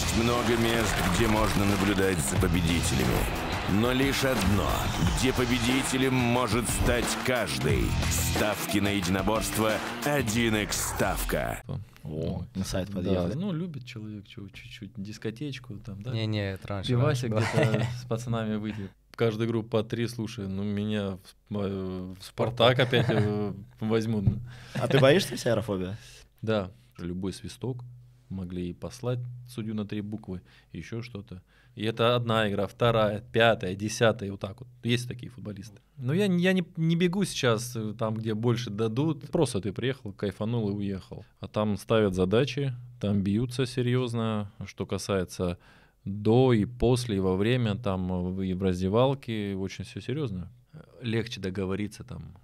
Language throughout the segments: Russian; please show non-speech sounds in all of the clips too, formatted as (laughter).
Есть много мест, где можно наблюдать за победителями. Но лишь одно, где победителем может стать каждый. Ставки на единоборство 1x ставка. О, на сайт подъехали. Да, ну, любит человек чуть-чуть дискотечку там, да? Не-не, это раньше. Пивасик где-то с пацанами выйдет. Каждая группа по три, слушай, ну меня в, э, в Спартак опять э, возьмут. А ты боишься аэрофобия? Да, любой свисток, могли и послать судью на три буквы, еще что-то. И это одна игра, вторая, пятая, десятая, вот так вот. Есть такие футболисты. Но ну, я, я не, не бегу сейчас э, там, где больше дадут. Просто ты приехал, кайфанул и уехал. А там ставят задачи, там бьются серьезно, что касается до и после, и во время, там э, и в раздевалке, очень все серьезно. Легче договориться там,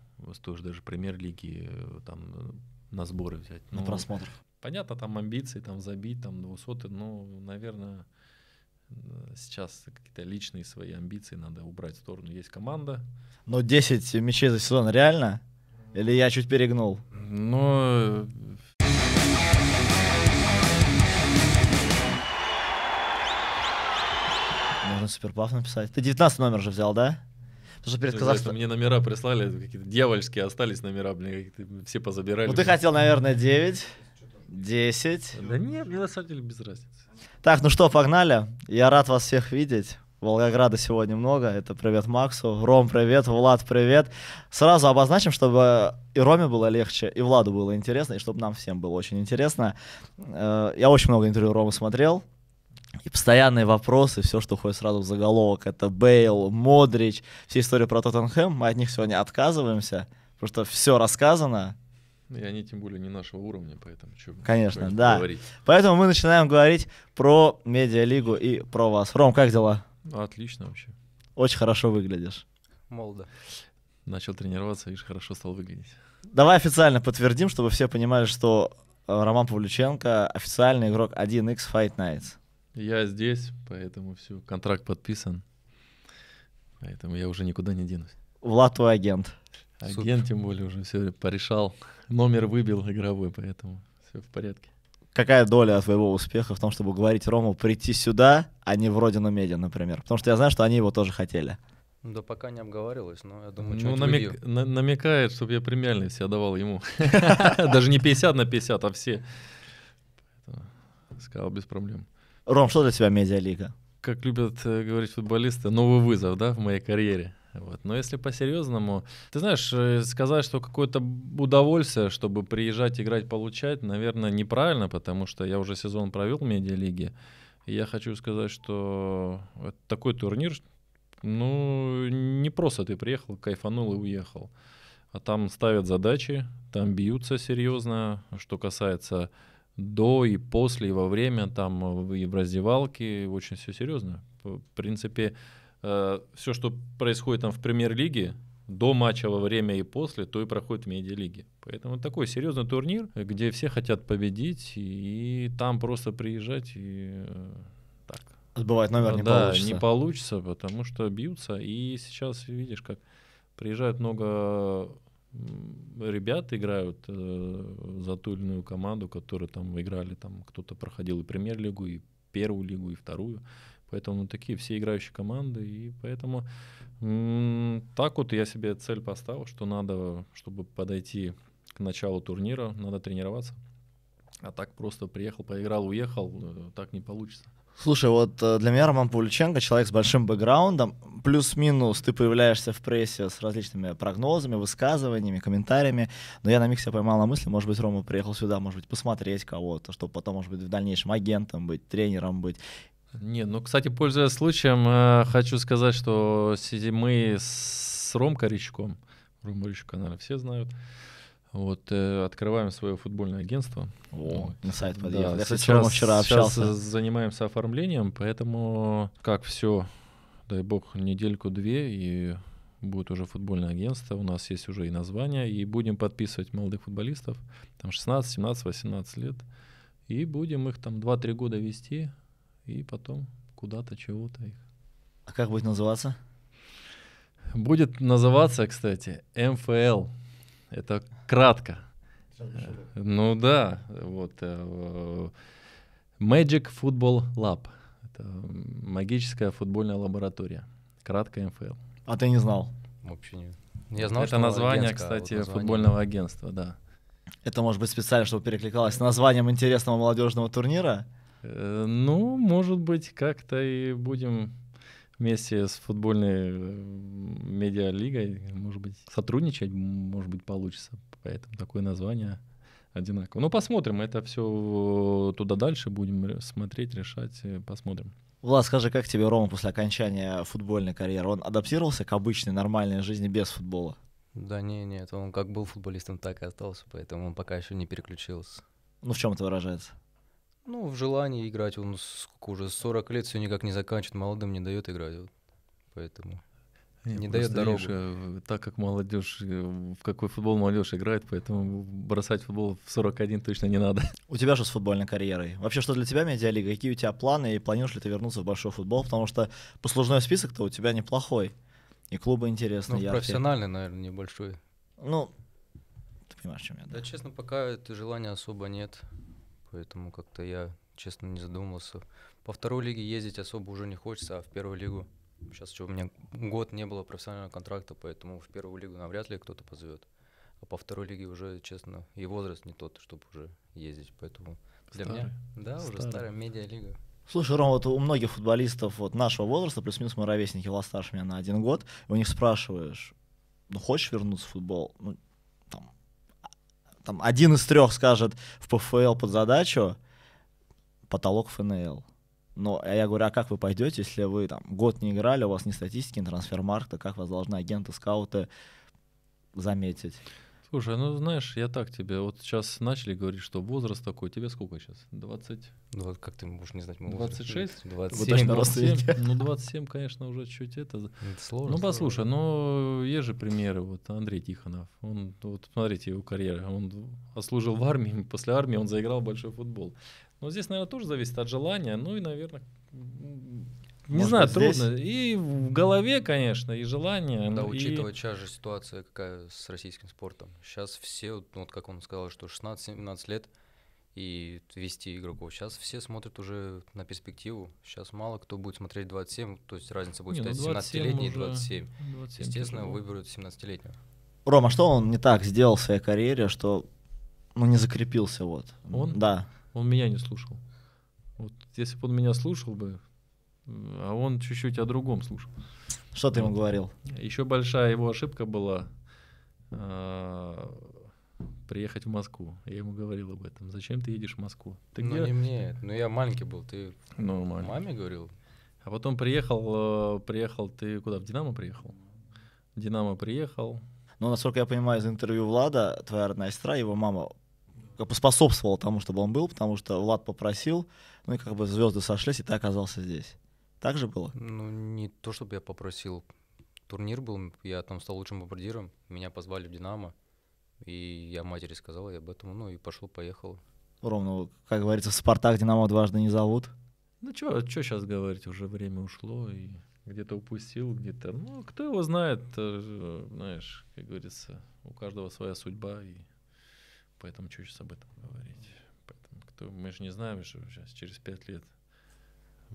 тоже даже премьер-лиги, э, там на сборы взять. Ну, на просмотр. Понятно, там амбиции, там забить, там 200, но, наверное, сейчас какие-то личные свои амбиции надо убрать в сторону. Есть команда. Но 10 мячей за сезон реально? Или я чуть перегнул? Ну, но... Э, Можно суперплав написать. Ты 19 номер же взял, да? Потому что перед Казахстаном... Мне номера прислали, какие-то дьявольские остались номера, блин, все позабирали. Ну ты хотел, наверное, 9. 10. Да нет, мне на самом деле без разницы. Так, ну что, погнали. Я рад вас всех видеть. Волгограда сегодня много. Это привет Максу. Ром, привет. Влад, привет. Сразу обозначим, чтобы и Роме было легче, и Владу было интересно, и чтобы нам всем было очень интересно. Э, я очень много интервью Рома смотрел. И постоянные вопросы, все, что уходит сразу в заголовок, это Бейл, Модрич, все истории про Тоттенхэм, мы от них сегодня отказываемся, потому что все рассказано, и они тем более не нашего уровня, поэтому что Конечно, да. Говорить. Поэтому мы начинаем говорить про медиалигу и про вас. Ром, как дела? Отлично вообще. Очень хорошо выглядишь. Молодо. Начал тренироваться, видишь, хорошо стал выглядеть. Давай официально подтвердим, чтобы все понимали, что э, Роман Павлюченко официальный игрок 1x Fight Nights. Я здесь, поэтому все, контракт подписан. Поэтому я уже никуда не денусь. Влад твой агент. Агент, тем более, уже все порешал. Номер выбил игровой, поэтому все в порядке. Какая доля твоего успеха в том, чтобы уговорить Рому прийти сюда, а не в родину Меди, например? Потому что я знаю, что они его тоже хотели. Да пока не обговаривалось, но я думаю, Ну, намек, на, намекает, чтобы я премиальные все давал ему. (laughs) (laughs) Даже не 50 на 50, а все. Сказал без проблем. Ром, что для тебя медиалига? Как любят э, говорить футболисты, новый вызов, да, в моей карьере. Вот. Но если по-серьезному, ты знаешь, э, сказать, что какое-то удовольствие, чтобы приезжать, играть, получать, наверное, неправильно, потому что я уже сезон провел в медиалиге. И я хочу сказать, что такой турнир, ну, не просто ты приехал, кайфанул и уехал. А там ставят задачи, там бьются серьезно, что касается до и после, и во время, там э, и в раздевалке, очень все серьезно. В принципе, Э, все, что происходит там в премьер-лиге, до матча, во время и после, то и проходит в медиалиге. Поэтому такой серьезный турнир, где все хотят победить, и, и там просто приезжать и э, так. Сбывать номер ну, не да, получится. не получится, потому что бьются. И сейчас видишь, как приезжают много ребят играют э, за ту или иную команду, которые там играли, там кто-то проходил и премьер-лигу, и первую лигу, и вторую. Поэтому такие все играющие команды. И поэтому так вот я себе цель поставил, что надо, чтобы подойти к началу турнира, надо тренироваться. А так просто приехал, поиграл, уехал, э, так не получится. Слушай, вот э, для меня Роман Павлюченко человек с большим бэкграундом. Плюс-минус ты появляешься в прессе с различными прогнозами, высказываниями, комментариями. Но я на миг себя поймал на мысли, может быть, Рома приехал сюда, может быть, посмотреть кого-то, чтобы потом, может быть, в дальнейшем агентом быть, тренером быть. Не, ну, кстати, пользуясь случаем, э, хочу сказать, что мы с Ромкой Ричком, Рома Ричко, наверное, все знают, вот, э, открываем свое футбольное агентство. О, вот. на сайт подъехал. Да, Я сейчас, вчера общался. Сейчас занимаемся оформлением, поэтому как все, дай бог, недельку-две, и будет уже футбольное агентство. У нас есть уже и название, и будем подписывать молодых футболистов, там 16, 17, 18 лет. И будем их там 2-3 года вести, и потом куда-то, чего-то их. А как будет называться? Будет называться, кстати, МФЛ. Это кратко. Ну да, вот. Э, Magic Football Lab. Это магическая футбольная лаборатория. Кратко МФЛ. А ты не знал? Вообще нет. Я знал, Это название, кстати, вот название. футбольного агентства, да. Это может быть специально, чтобы перекликалось с названием интересного молодежного турнира? Э, ну, может быть, как-то и будем вместе с футбольной э, медиалигой, может быть, сотрудничать, может быть, получится. Поэтому такое название одинаково. Ну, посмотрим, это все туда дальше будем смотреть, решать, э, посмотрим. Влад, скажи, как тебе Рома после окончания футбольной карьеры? Он адаптировался к обычной нормальной жизни без футбола? Да не, нет, он как был футболистом, так и остался, поэтому он пока еще не переключился. Ну, в чем это выражается? Ну, в желании играть. Он сколько уже 40 лет все никак не заканчивает, молодым не дает играть. Вот. Поэтому не, не дает дорогу. Видишь, э, так как молодежь, э, в какой футбол молодежь играет, поэтому бросать футбол в 41 точно не надо. (laughs) У тебя же с футбольной карьерой. Вообще, что для тебя медиалига? Какие у тебя планы и планируешь ли ты вернуться в большой футбол? Потому что послужной список-то у тебя неплохой. И клубы интересные. Ну, яркие. профессиональный, наверное, небольшой. Ну, ты понимаешь, чем я. Да, да честно, пока это желания особо нет поэтому как-то я, честно, не задумывался. По второй лиге ездить особо уже не хочется, а в первую лигу. Сейчас что, у меня год не было профессионального контракта, поэтому в первую лигу навряд ли кто-то позовет. А по второй лиге уже, честно, и возраст не тот, чтобы уже ездить, поэтому для старый. меня... Да, старый. уже старая медиалига. Слушай, Ром, вот у многих футболистов вот нашего возраста, плюс-минус мы ровесники, Лас старше меня на один год, у них спрашиваешь, ну хочешь вернуться в футбол? Ну, там один из трех скажет в ПФЛ под задачу потолок ФНЛ. Но я говорю, а как вы пойдете, если вы там год не играли, у вас не статистики, не трансфер-маркта, как вас должны агенты, скауты заметить? Слушай, ну знаешь, я так тебе, вот сейчас начали говорить, что возраст такой, тебе сколько сейчас? 20? Ну, вот как ты можешь не знать мой 26? 27, ну, вот 27 Ну 27, конечно, уже чуть это... Ну, это сложно. Ну послушай, но есть же примеры, вот Андрей Тихонов, он, вот смотрите его карьера, он отслужил в армии, (laughs) после армии он заиграл большой футбол. Но здесь, наверное, тоже зависит от желания, ну и, наверное, не Может знаю, быть, трудно. Здесь? И в голове, конечно, и желание. Да, и... учитывая сейчас же ситуация какая с российским спортом. Сейчас все, вот ну, как он сказал, что 16-17 лет и вести игроков. Сейчас все смотрят уже на перспективу. Сейчас мало кто будет смотреть 27, то есть разница будет ну, стоять 17-летний и 27. 27. Естественно, тяжело. выберут 17-летнего. Рома, что он не так сделал в своей карьере, что ну, не закрепился вот? Он? Да. Он меня не слушал. Вот если бы он меня слушал бы, а он чуть-чуть о другом слушал. Что ты ему говорил? Еще большая его ошибка была э, приехать в Москву. Я ему говорил об этом. Зачем ты едешь в Москву? Ты ну, где? не мне, ну я маленький был, ты ну, маленький. маме говорил. А потом приехал, э, приехал, ты куда, в Динамо приехал? В Динамо приехал. Ну, насколько я понимаю из интервью Влада, твоя родная сестра, его мама поспособствовала тому, чтобы он был, потому что Влад попросил, ну и как бы звезды сошлись, и ты оказался здесь. Так же было? Ну, не то, чтобы я попросил. Турнир был, я там стал лучшим бомбардиром, меня позвали в «Динамо», и я матери сказал и об этом, ну и пошло поехал. Ром, ну, как говорится, в «Спартак» «Динамо» дважды не зовут. Ну, что сейчас говорить, уже время ушло, и где-то упустил, где-то... Ну, кто его знает, э, знаешь, как говорится, у каждого своя судьба, и поэтому что сейчас об этом говорить? Поэтому кто, мы же не знаем, что сейчас через пять лет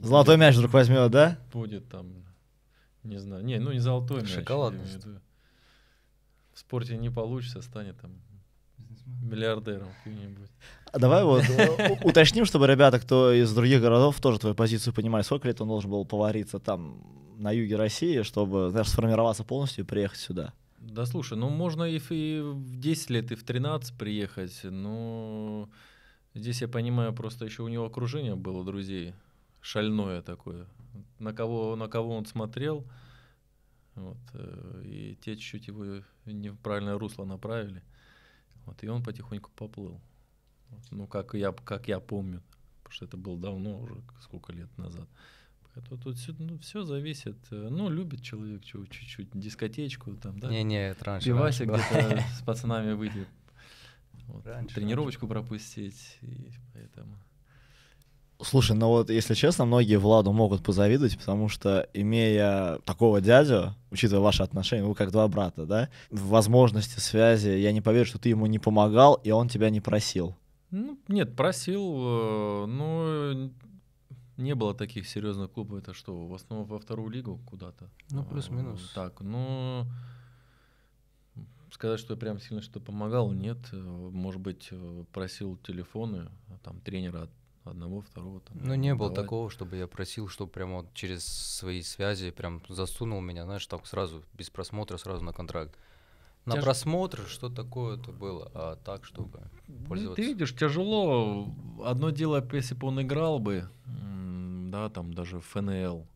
Золотой мяч вдруг возьмет, да? Будет там, не знаю. Не, ну не золотой мяч. Шоколад. В спорте не получится, станет там миллиардером каким-нибудь. А давай вот уточним, чтобы ребята, кто из других городов, тоже твою позицию понимали. Сколько лет он должен был повариться там на юге России, чтобы, знаешь, сформироваться полностью и приехать сюда? Да слушай, ну можно и в, и в 10 лет, и в 13 приехать, но здесь я понимаю, просто еще у него окружение было друзей шальное такое. На кого, на кого он смотрел, вот, э, и те чуть-чуть его не в правильное русло направили. Вот, и он потихоньку поплыл. Вот, ну, как я, как я помню, потому что это было давно уже, сколько лет назад. Поэтому тут все, ну, все зависит. Э, ну, любит человек чуть-чуть дискотечку там, да? Не-не, это раньше. Пивасик где-то с пацанами выйти. Вот, раньше, тренировочку раньше. пропустить. И поэтому... Слушай, ну вот, если честно, многие Владу могут позавидовать, потому что, имея такого дядю, учитывая ваши отношения, вы как два брата, да, в возможности связи, я не поверю, что ты ему не помогал, и он тебя не просил. Ну, нет, просил, э, но не было таких серьезных клубов, это что, в основном во вторую лигу куда-то. Ну, а, плюс-минус. Так, ну, сказать, что я прям сильно что помогал, нет. Может быть, э, просил телефоны а там тренера одного, второго. Там, ну, не было такого, чтобы я просил, чтобы прямо вот через свои связи прям засунул меня, знаешь, так сразу, без просмотра, сразу на контракт. На Тяж... просмотр, что такое это было, а так, чтобы ну, пользоваться. Ты видишь, тяжело. Одно дело, если бы он играл бы, да, там даже в ФНЛ,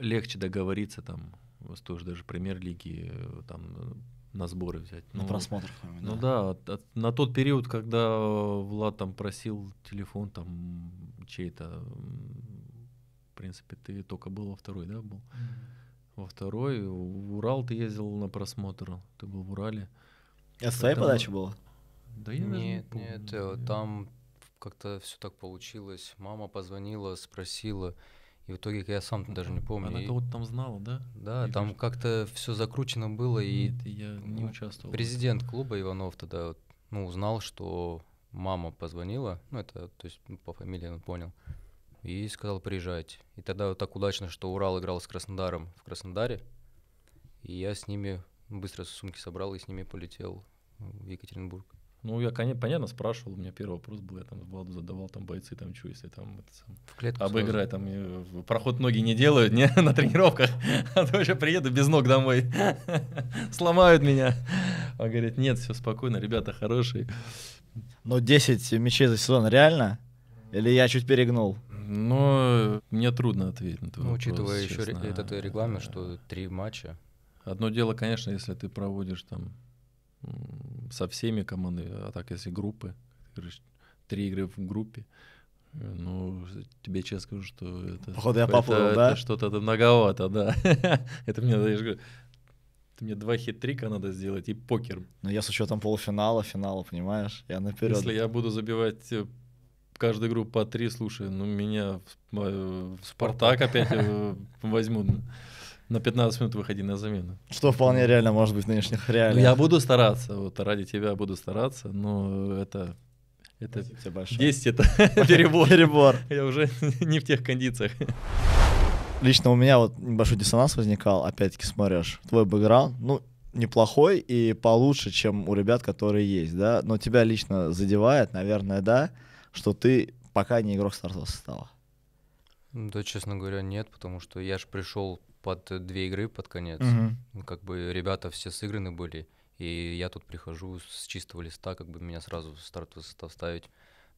легче договориться там, с той же даже премьер-лиги, э, там на сборы взять. На ну, просмотр. Ну да, да от, от, на тот период, когда э, Влад там просил телефон там чей-то, в принципе, ты только был во второй, да, был? Mm-hmm. Во второй. В Урал ты ездил на просмотр, ты был в Урале. Это а с твоей подачи было? Да я Нет, не нет, там как-то все так получилось. Мама позвонила, спросила, и в итоге я сам ну даже не помню. Она кого-то там знала, да? Да, и там как-то все закручено было. Нет, и я не ну, участвовал. Президент клуба Иванов тогда ну, узнал, что мама позвонила, ну это, то есть ну, по фамилии он понял, и сказал приезжать. И тогда вот так удачно, что Урал играл с Краснодаром в Краснодаре, и я с ними быстро сумки собрал и с ними полетел в Екатеринбург. Ну, я, конечно, понятно, спрашивал, у меня первый вопрос был, я там Владу задавал, там, бойцы, там, что, если там, это, сам, в клетку обыграй, сразу. там, и, проход ноги не делают, не, (laughs) на тренировках, (laughs) а то еще приеду без ног домой, (laughs) сломают меня. Он говорит, нет, все спокойно, ребята хорошие. Ну, 10 мячей за сезон реально? Или я чуть перегнул? Ну, мне трудно ответить на твой ну, вопрос, Учитывая честно. еще этот регламент, что три матча. Одно дело, конечно, если ты проводишь там со всеми командами, а так если группы, три игры в группе, э, ну, тебе честно скажу, что это... Походу, я типа, поплыл, это, да? Это что-то это многовато, да. (laughs) это мне, я говорю, мне два хитрика надо сделать и покер. Но ну, я с учетом полуфинала, финала, понимаешь? Я наперед. Если я буду забивать э, каждую группу по три, слушай, ну меня в, э, в Спартак опять возьмут на 15 минут выходи на замену. Что вполне реально может быть в нынешних ну, реалиях. Я буду стараться, вот ради тебя буду стараться, но это... Это тебе большое. 10 это (laughs) перебор. перебор. Я уже (laughs) не в тех кондициях. Лично у меня вот небольшой диссонанс возникал, опять-таки смотришь, твой бэкграунд, ну, неплохой и получше, чем у ребят, которые есть, да, но тебя лично задевает, наверное, да, что ты пока не игрок стартового состава. Да, честно говоря, нет, потому что я же пришел под две игры под конец. Угу. Как бы ребята все сыграны были, и я тут прихожу с чистого листа, как бы меня сразу в стартовый состав ставить.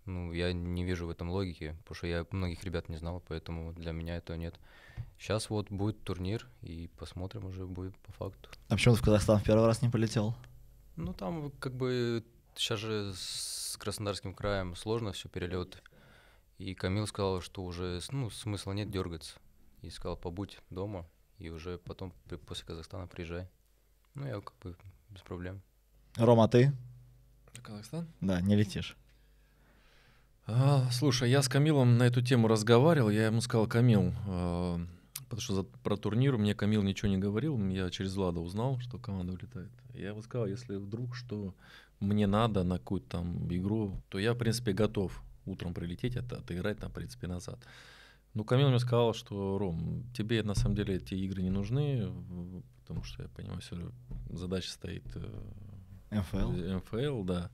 Ну, я не вижу в этом логики, потому что я многих ребят не знал, поэтому для меня этого нет. Сейчас вот будет турнир, и посмотрим уже будет по факту. А почему ты в Казахстан в первый раз не полетел? Ну, там как бы сейчас же с Краснодарским краем сложно все перелет. И Камил сказал, что уже ну, смысла нет дергаться. И сказал, побудь дома, и уже потом после Казахстана приезжай. Ну, я как бы без проблем. Рома, ты? Казахстан? Да, не летишь. А, слушай, я с Камилом на эту тему разговаривал. Я ему сказал, Камил, э, потому что за, про турнир мне Камил ничего не говорил. Я через Влада узнал, что команда улетает. Я ему сказал, если вдруг что мне надо на какую-то там игру, то я, в принципе, готов утром прилететь, это отыграть там, в принципе, назад. Ну, Камил мне сказал, что, Ром, тебе на самом деле эти игры не нужны, потому что, я понимаю, все задача стоит... Э, МФЛ. МФЛ, да.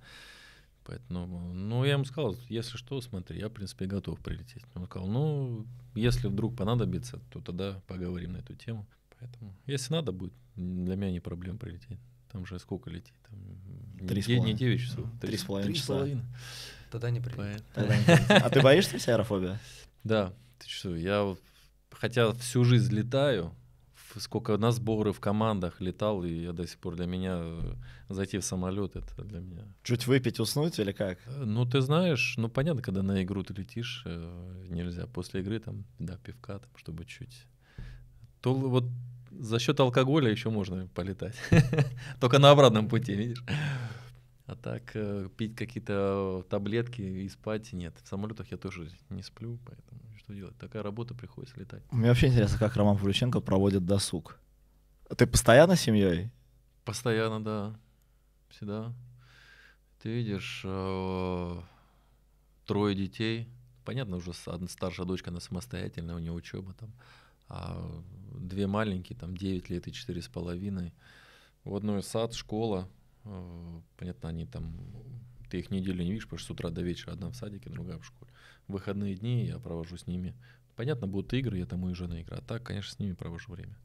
Поэтому, ну, я ему сказал, если что, смотри, я, в принципе, готов прилететь. Он сказал, ну, если вдруг понадобится, то тогда поговорим на эту тему. Поэтому, если надо будет, для меня не проблем прилететь. Там же сколько лететь? Там, три не, не 9 часов. Три с половиной часа. Тогда не прилетит. Тогда не прилетит. А ты боишься вся аэрофобия? Да, ты что, я хотя всю жизнь летаю, сколько на сборы в командах летал, и я до сих пор для меня э, зайти в самолет это для меня. Чуть выпить, уснуть или как? Э, ну, ты знаешь, ну понятно, когда на игру ты летишь, э, нельзя. После игры там, да, пивка, там, чтобы чуть. То вот за счет алкоголя еще можно полетать. (laughs) Только на обратном пути, видишь. А так пить какие-то таблетки и спать нет. В самолетах я тоже не сплю, поэтому что делать? Такая работа, приходится летать. Мне вообще интересно, как Роман Павлюченко проводит досуг. Ты постоянно с семьей? Постоянно, да. Всегда. Ты видишь э, трое детей. Понятно, уже старшая дочка, она самостоятельная, у нее учеба там. А две маленькие, там 9 лет и четыре 4,5. В одной сад, школа. Э, понятно, они там ты их неделю не видишь, потому что с утра до вечера одна в садике, другая в школе. В выходные дни я провожу с ними. Понятно, будут игры, я там уезжаю на игра. А так, конечно, с ними провожу время.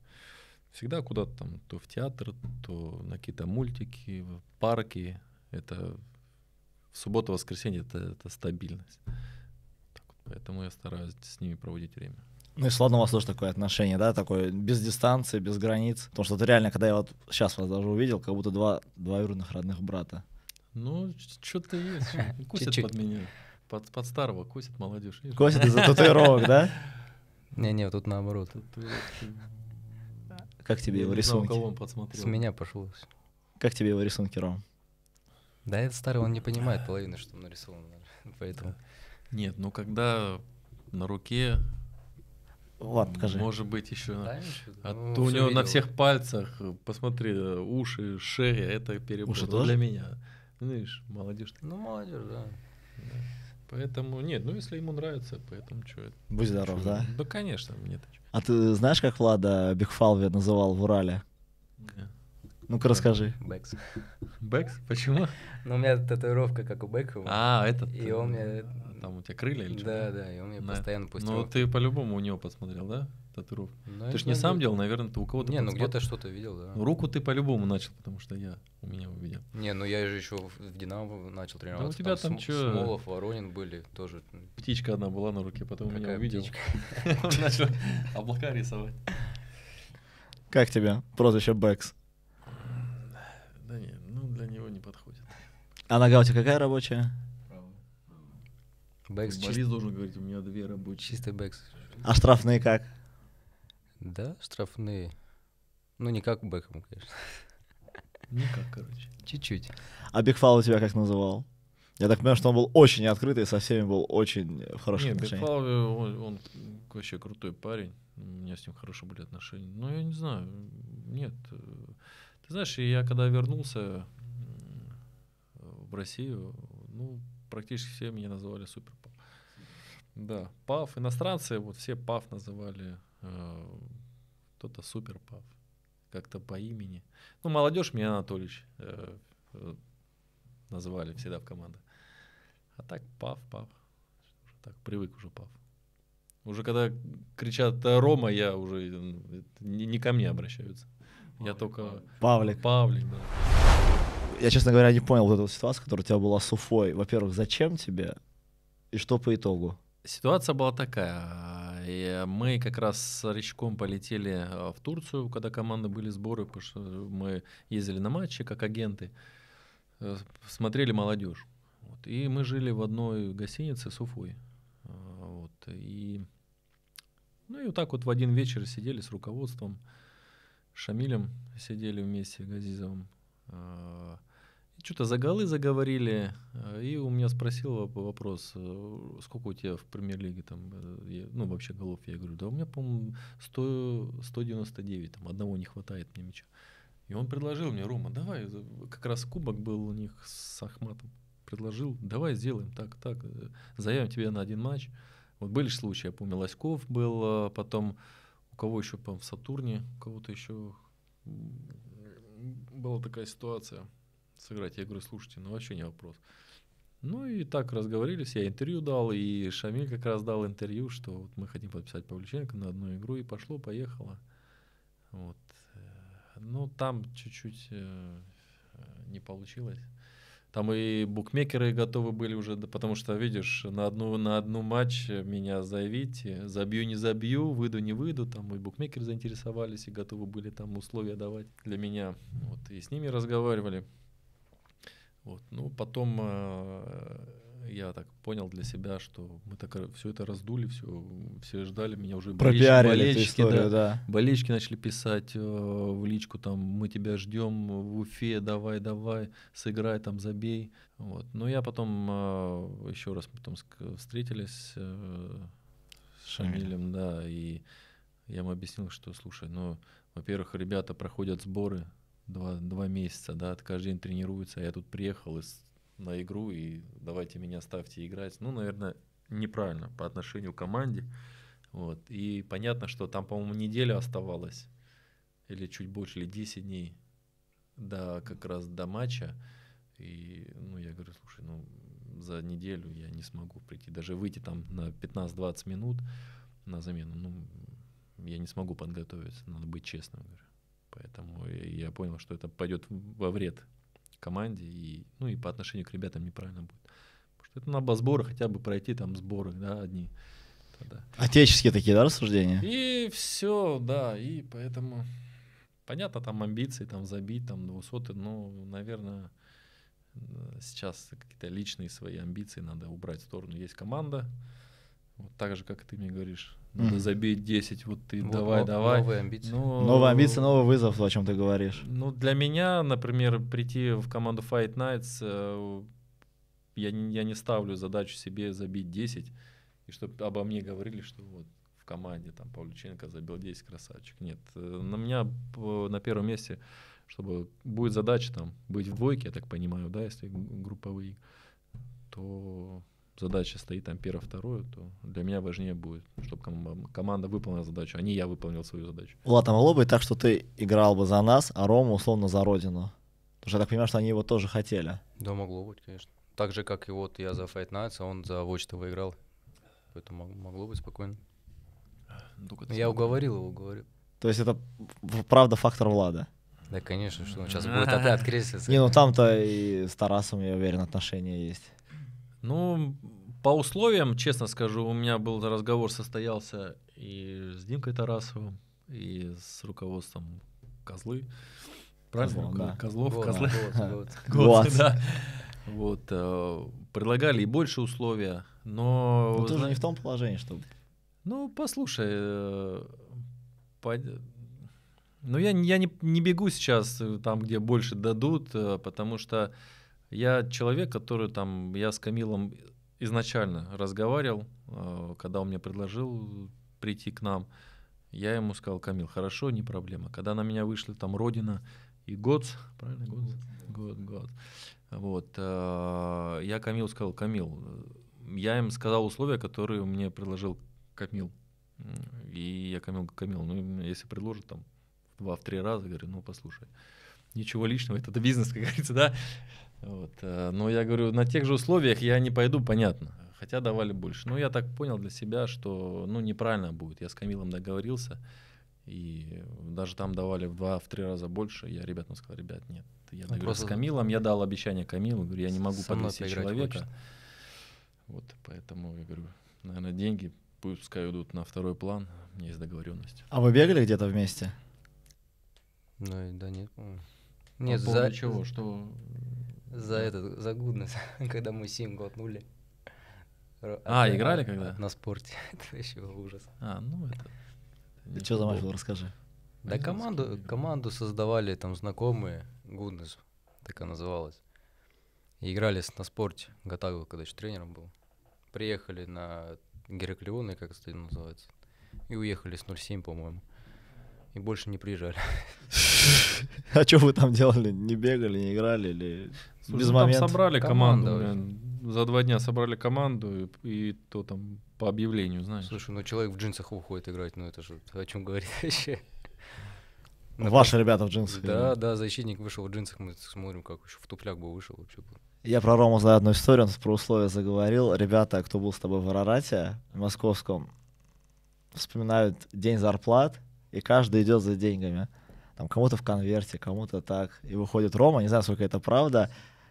Всегда куда-то там, то в театр, то на какие-то мультики, в парки. Это в субботу, воскресенье это, это стабильность. Так вот, поэтому я стараюсь с ними проводить время. Ну и сладно у вас тоже такое отношение, да, такое без дистанции, без границ. Потому что это реально, когда я вот сейчас вас даже увидел, как будто два двоюродных родных брата. Ну, что-то есть. (laughs) Кусят чик под меня. Под, под старого косит молодежь. Косит из-за татуировок, да? (laughs) Не-не, тут наоборот. Как тебе его рисунки? С меня пошло. Как тебе его рисунки, Ром? Да, этот старый, он не понимает половины, что он нарисован. (laughs) Поэтому... Нет, ну когда на руке Ладно, покажи. Может быть, еще. а то у него на всех пальцах, посмотри, э, уши, шея, это перебор. Уши ну, Для меня. Ну, видишь, молодежь. Ну, молодежь, да. да. Поэтому нет, ну если ему нравится, поэтому что. Будь чё, здоров, чё, да? Да, конечно, мне -то... А ты знаешь, как Влада Бигфалви называл в Урале? Ну-ка расскажи. Бэкс. Бэкс? Почему? Ну, у меня татуировка, как у Бекхема. А, этот? И он мне... Там у тебя крылья или что? Да, да, и он мне постоянно пустил. Ну, ты по-любому у него посмотрел, да? татуировку. Ну, ты же не сам делал, наверное, ты у кого-то... Не, ну где-то что-то видел, да. Руку ты по-любому начал, потому что я у меня увидел. Не, ну я же еще в Динамо начал тренироваться. Да у тебя там, там что? Смолов, Воронин были тоже. Птичка одна была на руке, потом Какая меня увидел. (laughs) Начал облака рисовать. Как тебе прозвище Бэкс? Да нет, ну для него не подходит. А нога у тебя какая рабочая? Бэкс Борис должен говорить, у меня две рабочие. Чистый бэкс. А штрафные как? Да, штрафные. Ну, не как Бекхэм, конечно. Никак, короче. Чуть-чуть. А Бигфал тебя как называл? Я так понимаю, что он был очень открытый, со всеми был очень в хороших Нет, отношениях. Бигфал, он, он вообще крутой парень. У меня с ним хорошие были отношения. Но ну, я не знаю. Нет. Ты знаешь, я когда вернулся в Россию, ну, практически все меня называли суперпап. Да, паф. Иностранцы, вот все паф называли. Э, кто-то супер пав, как-то по имени. Ну, молодежь меня Анатолич э, э, называли всегда в команду. А так пав, пав. Так, привык уже пав. Уже когда кричат Рома, я уже э, не, не ко мне обращаются. Павлик, я только... Павлик. Павлик, да. Я, честно говоря, не понял вот эту ситуацию, которая у тебя была с Уфой. Во-первых, зачем тебе и что по итогу? Ситуация была такая и э, мы как раз с Рычком полетели э, в Турцию, когда команды были сборы, потому что мы ездили на матчи как агенты, э, смотрели молодежь. Вот. И мы жили в одной гостинице с Уфой. Вот. И, ну и вот так вот в один вечер сидели с руководством, Шамилем сидели вместе, Газизовым что-то за голы заговорили, э, и у меня спросил вопрос, э, сколько у тебя в премьер-лиге там, э, ну, вообще голов, я говорю, да у меня, по-моему, 100, 199, там, одного не хватает мне мяча. И он предложил мне, Рома, давай, как раз кубок был у них с Ахматом, предложил, давай сделаем так, так, заявим тебе на один матч. Вот были же случаи, я помню, Лоськов был, а потом у кого еще, по моему в Сатурне, у кого-то еще была такая ситуация – сыграть. Я говорю, слушайте, ну вообще не вопрос. Ну и так разговорились, я интервью дал, и Шамиль как раз дал интервью, что вот мы хотим подписать Павлюченко на одну игру, и пошло, поехало. Вот. Э, ну, там чуть-чуть э, не получилось. Там и букмекеры готовы были уже, потому что, видишь, на одну, на одну матч меня заявить, э, забью, не забью, выйду, не выйду, там и букмекеры заинтересовались, и готовы были там условия давать для меня. Вот, и с ними разговаривали. Вот. Ну, потом э, я так понял для себя, что мы так все это раздули, все, все ждали, меня уже Пропиарили болельщики, историю, да, да. болельщики начали писать э, в личку, там, мы тебя ждем в Уфе, давай, давай, сыграй, там, забей. Вот. Но ну, я потом э, еще раз потом встретились э, с Шамилем, да, и я ему объяснил, что, слушай, ну, во-первых, ребята проходят сборы, два, два месяца, да, каждый день тренируется, а я тут приехал из, на игру, и давайте меня ставьте играть. Ну, наверное, неправильно по отношению к команде. Вот. И понятно, что там, по-моему, неделя оставалась, или чуть больше, или 10 дней до, как раз до матча. И ну, я говорю, слушай, ну, за неделю я не смогу прийти, даже выйти там на 15-20 минут на замену, ну, я не смогу подготовиться, надо быть честным. Говорю. Поэтому я понял, что это пойдет во вред команде и, ну, и по отношению к ребятам неправильно будет. Потому что это надо сборы хотя бы пройти там сборы, да, одни. Тогда. Отеческие такие, да, рассуждения? И все, да, и поэтому понятно, там амбиции, там забить, там 200, но, наверное, сейчас какие-то личные свои амбиции надо убрать в сторону. Есть команда, вот так же, как ты мне говоришь, надо забить 10, вот ты вот, давай, давай. Новые амбиции. Но... Ну, новые амбиции, новый вызов, о чем ты говоришь. Ну, для меня, например, прийти в команду Fight Nights, э, я, я не ставлю задачу себе забить 10, и чтобы обо мне говорили, что вот в команде там Павличенко забил 10, красавчик. Нет, э, на меня на первом месте, чтобы будет задача там быть в двойке, я так понимаю, да, если групповые, то задача стоит там первое, второе, то для меня важнее будет, чтобы команда выполнила задачу, а не я выполнил свою задачу. Влад, а могло бы так, что ты играл бы за нас, а Рома условно за Родину? Потому что я так понимаю, что они его тоже хотели. Да, могло быть, конечно. Так же, как и вот я за Fight Nights, а он за Watch выиграл, Поэтому могло быть спокойно. Ну, я уговорил его, говорю. То есть это правда фактор Влада? Да, конечно, что он сейчас будет опять креститься. Не, ну там-то и с Тарасом, я уверен, отношения есть. Ну, по условиям, честно скажу, у меня был разговор состоялся и с Димкой Тарасовым, и с руководством Козлы. Правильно? Козлов, да. Козлов, Год, Козлы. Год, год, год, да. Вот, э, предлагали и больше условия, но... Но ты знаете, не в том положении, чтобы. Ну, послушай, э, по... ну я, я не, не бегу сейчас э, там, где больше дадут, потому что я человек, который там, я с Камилом изначально разговаривал, а, когда он мне предложил прийти к нам, я ему сказал, Камил, хорошо, не проблема. Когда на меня вышли там Родина и год, правильно, год, Год, год. Вот, а, я Камил сказал, Камил, я им сказал условия, которые мне предложил Камил. И я Камил, Камил, ну, если предложит там в два-три раза, говорю, ну, послушай, ничего личного, это бизнес, как говорится, да, вот. Э, но я говорю, на тех же условиях я не пойду, понятно. Хотя давали больше. Но я так понял для себя, что ну, неправильно будет. Я с Камилом договорился, и даже там давали в два, в три раза больше. Я ребятам сказал, ребят, нет. Я ну, договорился просто... с Камилом, я дал обещание Камилу, говорю, я не могу подвести человека. Хочет. Вот, поэтому я говорю, наверное, деньги пускай идут на второй план, у меня есть договоренность. А вы бегали где-то вместе? Ну, да нет, по-моему. Нет, по за... чего, что за этот, за гудность, (laughs) когда мы сим глотнули. А, играли когда? На спорте. (laughs) это вообще был ужас. А, ну это... (laughs) Ты что замахил, расскажи. Да команду, команду создавали там знакомые, Гуднес, так она называлась. играли на спорте, Гатагл, когда еще тренером был. Приехали на Гераклеон, как это называется, и уехали с 0,7, по-моему и больше не приезжали. (laughs) А что вы там делали? Не бегали, не играли или без ну, момента? собрали команду. За два дня собрали команду и то там по объявлению, знаешь. Слушай, ну человек в джинсах уходит играть, ну это же о чем говорит (laughs) вообще? Ваши ну, ребята в джинсах. Да, да, защитник вышел в джинсах, мы смотрим, как еще в тупляк бы вышел. вообще. Я про Рому знаю одну историю, он про условия заговорил. Ребята, кто был с тобой в Арарате в московском, вспоминают день зарплат, и каждый идет за деньгами. Там кому-то в конверте, кому-то так. И выходит Рома, не знаю, сколько это правда,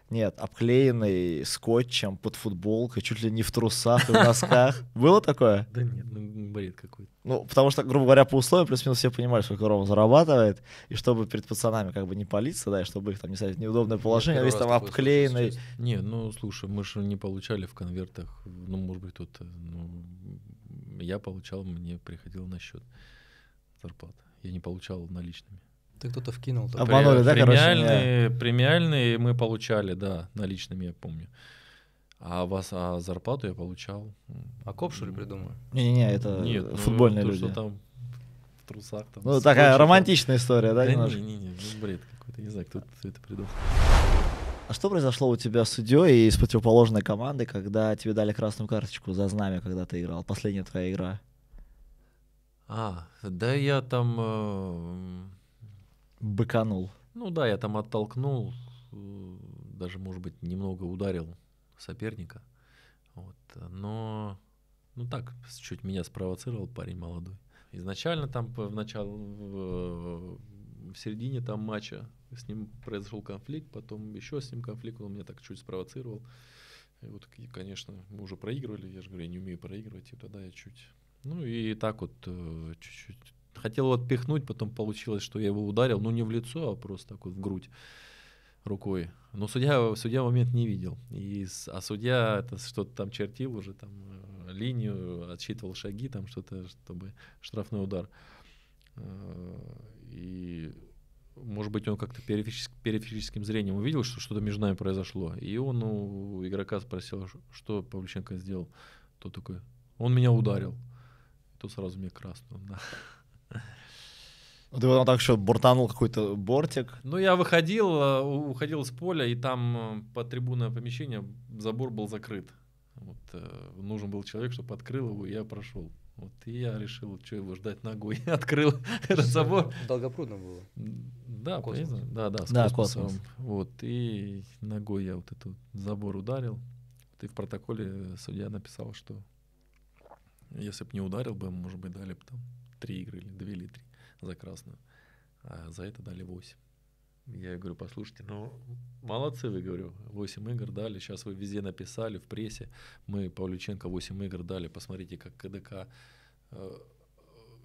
нет, обклеенный скотчем под футболкой, чуть ли не в трусах и в носках. (laughs) Было такое? Да нет, ну бред какой-то. Ну, потому что, грубо говоря, по условиям плюс-минус все понимали, сколько Рома зарабатывает, и чтобы перед пацанами как бы не палиться, да, и чтобы их там не ставить в неудобное ну, положение, весь там обклеенный. Не, ну, слушай, мы же не получали в конвертах, ну, может быть, тут, ну, я получал, мне приходило на счет зарплат. Я не получал наличными. Ты кто-то вкинул. Обманули, да, премиальные, короче? Премиальные мы получали, да, наличными, я помню. А вас, а зарплату я получал. А коп, что ли, придумал? Не-не-не, это Нет, ну, футбольные ну, люди. то, Что там в трусах. Там, ну, такая романтичная история, да? Да не-не-не, ну, бред какой-то, не знаю, кто это придумал. А что произошло у тебя с судьей и с противоположной командой, когда тебе дали красную карточку за знамя, когда ты играл? Последняя твоя игра? А, да я там... Э, Быканул. Ну да, я там оттолкнул, э, даже, может быть, немного ударил соперника. Вот. Но, ну так, чуть меня спровоцировал парень молодой. Изначально там, в, начале, в, в середине там матча с ним произошел конфликт, потом еще с ним конфликт, он меня так чуть спровоцировал. И вот, конечно, мы уже проигрывали, я же говорю, я не умею проигрывать, и тогда я чуть ну и так вот э, чуть-чуть. Хотел его пихнуть, потом получилось, что я его ударил, ну не в лицо, а просто так вот в грудь рукой. Но судья, судья момент не видел. И, а судья это что-то там чертил уже, там э, линию, отсчитывал шаги, там что-то, чтобы штрафной удар. Э, и может быть, он как-то периферическим зрением увидел, что что-то между нами произошло. И он у игрока спросил, «А что Павличенко сделал. Тот такой, он меня ударил то сразу мне красную. Да. Ты потом так что бортанул какой-то бортик? Ну, я выходил, э, уходил с поля, и там э, по трибунное помещение забор был закрыт. Вот, э, нужен был человек, чтобы открыл его, и я прошел. Вот, и я решил, что его ждать ногой. (laughs) Открыл этот забор. Долгопрудно было. Да, конечно. Да, да, с да, космосом. Космос. Вот, и ногой я вот этот забор ударил. И в протоколе судья написал, что если бы не ударил бы, может быть, дали бы там три игры или две или три за красную. А за это дали восемь. Я говорю, послушайте, ну, молодцы вы, говорю, восемь игр дали, сейчас вы везде написали, в прессе, мы Павлюченко восемь игр дали, посмотрите, как КДК э,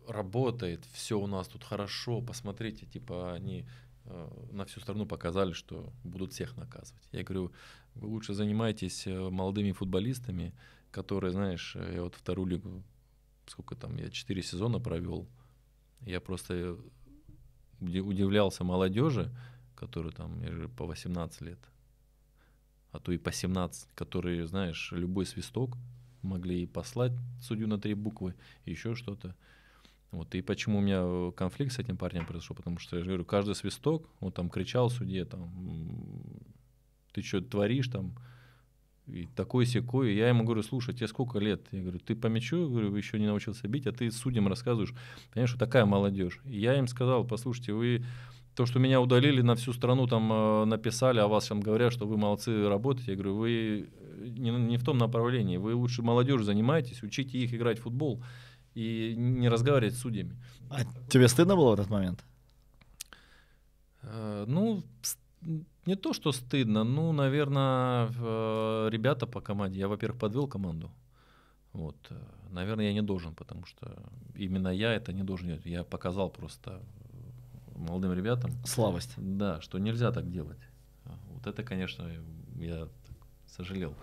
работает, все у нас тут хорошо, посмотрите, типа они э, на всю страну показали, что будут всех наказывать. Я говорю, вы лучше занимайтесь э, молодыми футболистами, которые, знаешь, э, я вот вторую лигу, сколько там, я четыре сезона провел, я просто э, удивлялся молодежи, которые там по 18 лет, а то и по 17, которые, знаешь, любой свисток могли и послать судью на три буквы, еще что-то. Вот. И почему у меня э, конфликт с этим парнем произошел? Потому что, я же говорю, каждый свисток, он там кричал судье, там, ты что творишь, там, и такой секой. Я ему говорю, слушай, тебе сколько лет? Я говорю, ты по мячу я говорю, еще не научился бить, а ты судьям рассказываешь. Понимаешь, что такая молодежь. И я им сказал, послушайте, вы то, что меня удалили на всю страну, там э, написали а вас, там говорят, что вы молодцы, работаете. Я говорю, вы э, не, не в том направлении. Вы лучше молодежь занимаетесь, учите их играть в футбол и не разговаривать с судьями. А тебе стыдно было в этот момент? Э, ну, не то, что стыдно, ну, наверное, э, ребята по команде. Я, во-первых, подвел команду. Вот, э, наверное, я не должен, потому что именно я это не должен. делать. Я показал просто молодым ребятам. Слабость. Да, что нельзя так делать. Вот это, конечно, я сожалел.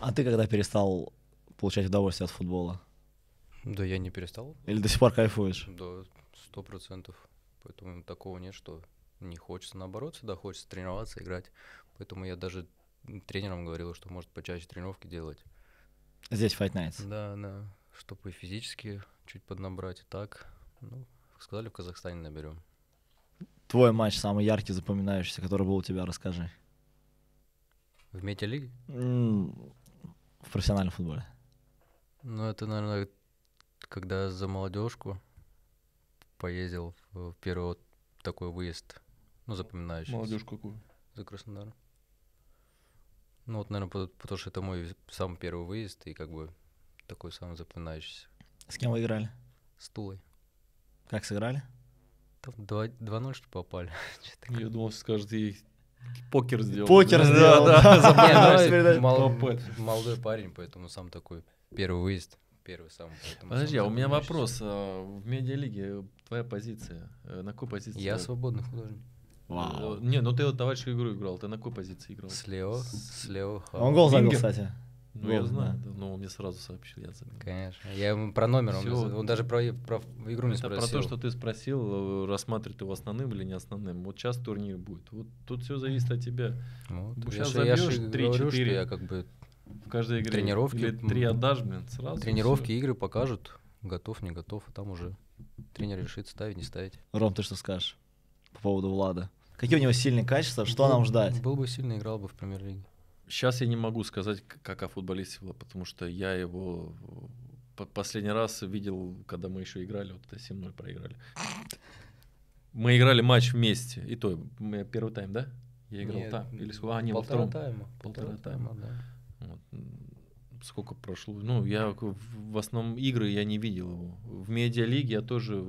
А ты когда перестал получать удовольствие от футбола? Да я не перестал. Или до сих пор кайфуешь? Да, сто процентов. Поэтому такого нет, что не хочется. Наоборот, всегда хочется тренироваться, играть. Поэтому я даже тренерам говорил, что может почаще тренировки делать. Здесь Fight Nights? Да, да. Чтобы и физически чуть поднабрать, и так. Ну, сказали, в Казахстане наберем. Твой матч самый яркий, запоминающийся, который был у тебя, расскажи. В медиалиге? лиге? в профессиональном футболе. Ну, это, наверное, когда за молодежку поездил в первый вот такой выезд ну, запоминающийся. Молодежь какую? За Краснодар. Ну, вот, наверное, потому что это мой самый первый выезд и как бы такой самый запоминающийся. С кем вы играли? С Тулой. Как сыграли? Там 2-0, что попали. (laughs) Я думал, скажет, и покер сделал. Покер сделал, да. (laughs) Ну, молодой парень, поэтому сам такой первый выезд первый самый. Подожди, а у меня вопрос. А, в медиалиге твоя позиция. Э, на какой позиции? Я свободный художник. Вау. Не, ну ты вот товарищескую игру играл, ты на какой позиции играл? Слева, слева. Он гол забил, кстати. Ну, я знаю, ну он мне сразу сообщил, я забил. Конечно. Я ему про номер, он, он даже про, игру не Это спросил. про то, что ты спросил, э, рассматривает его основным или не основным. Вот сейчас турнир будет. Вот тут все зависит от тебя. Сейчас ну, я забьешь 3-4. Я как бы в каждой игре. Тренировки. Или 3 отдашь, блин, сразу. Тренировки, всё. игры покажут, готов, не готов. А там уже тренер решит, ставить, не ставить. Ром, ты что скажешь по поводу Влада? Какие у него сильные качества? Что был, нам ждать? Был бы сильный, играл бы в премьер-лиге. Сейчас я не могу сказать, как о футболисте было, потому что я его последний раз видел, когда мы еще играли, вот это 7-0 проиграли. Мы играли матч вместе, и то э, первый тайм, да? Я играл нет, там. Или А, нет, полтора во втором. тайма. Полтора, полтора тайма, тайма да. Вот. Сколько прошло? Ну, я в основном игры я не видел его. В медиалиге я тоже...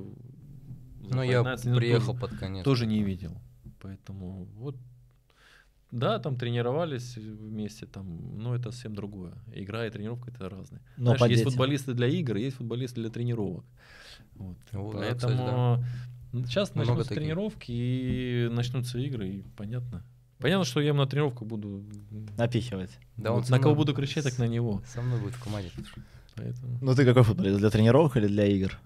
Ну, я ну, приехал тоже, под конец. Тоже не видел. Поэтому вот да, там тренировались вместе, там, но это совсем другое. Игра и тренировка это разные. Но Знаешь, есть детям. футболисты для игр, есть футболисты для тренировок. Вот. Ну, Поэтому кстати, да. сейчас Много начнутся таких. тренировки и начнутся игры, и понятно. Понятно, что я ему на тренировку буду напихивать. Да, вот на кого буду кричать, так на него. Со мной будет в команде. Поэтому. Ну ты какой футболист? Для тренировок или для игр?